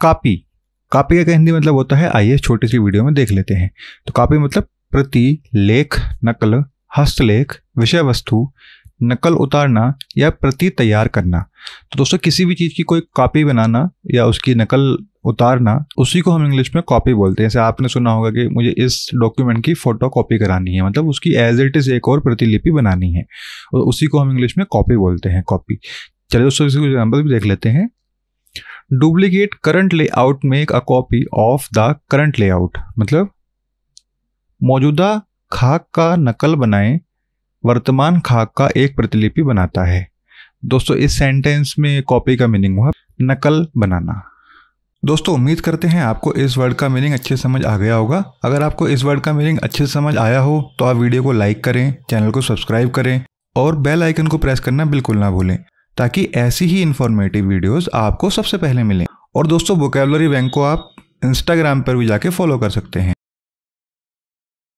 copy copy का हिंदी मतलब होता है आइए छोटी सी वीडियो में देख लेते हैं तो कापी मतलब प्रति लेख नकल हस्तलेख विषय वस्तु नकल उतारना या प्रति तैयार करना तो दोस्तों किसी भी चीज़ की कोई कॉपी बनाना या उसकी नकल उतारना उसी को हम इंग्लिश में कॉपी बोलते हैं जैसे आपने सुना होगा कि मुझे इस डॉक्यूमेंट की फ़ोटो कॉपी करानी है मतलब उसकी एज इट इज़ एक और प्रतिलिपि बनानी है और उसी को हम इंग्लिश में कॉपी बोलते हैं कॉपी चलिए दोस्तों इसको एग्जाम्पल भी देख लेते हैं duplicate current layout make a copy of the current layout मतलब मौजूदा खाक का नकल बनाएं वर्तमान खाक का एक प्रतिलिपि बनाता है दोस्तों इस सेंटेंस में कॉपी का मीनिंग हुआ नकल बनाना दोस्तों उम्मीद करते हैं आपको इस वर्ड का मीनिंग अच्छे समझ आ गया होगा अगर आपको इस वर्ड का मीनिंग अच्छे समझ आया हो तो आप वीडियो को लाइक करें चैनल को सब्सक्राइब करें और बेल आइकन को प्रेस करना बिल्कुल ना भूलें ताकि ऐसी ही इन्फॉर्मेटिव वीडियोस आपको सबसे पहले मिलें और दोस्तों वोकेबलरी बैंक को आप इंस्टाग्राम पर भी जाके फॉलो कर सकते हैं